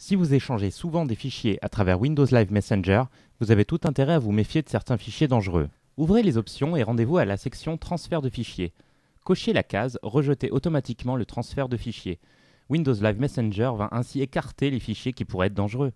Si vous échangez souvent des fichiers à travers Windows Live Messenger, vous avez tout intérêt à vous méfier de certains fichiers dangereux. Ouvrez les options et rendez-vous à la section Transfert de fichiers. Cochez la case Rejeter automatiquement le transfert de fichiers. Windows Live Messenger va ainsi écarter les fichiers qui pourraient être dangereux.